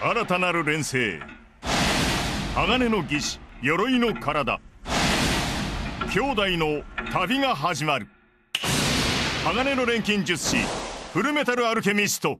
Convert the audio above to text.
新たなる連星鋼の義士鎧の体兄弟の旅が始まる鋼の錬金術師フルメタルアルケミスト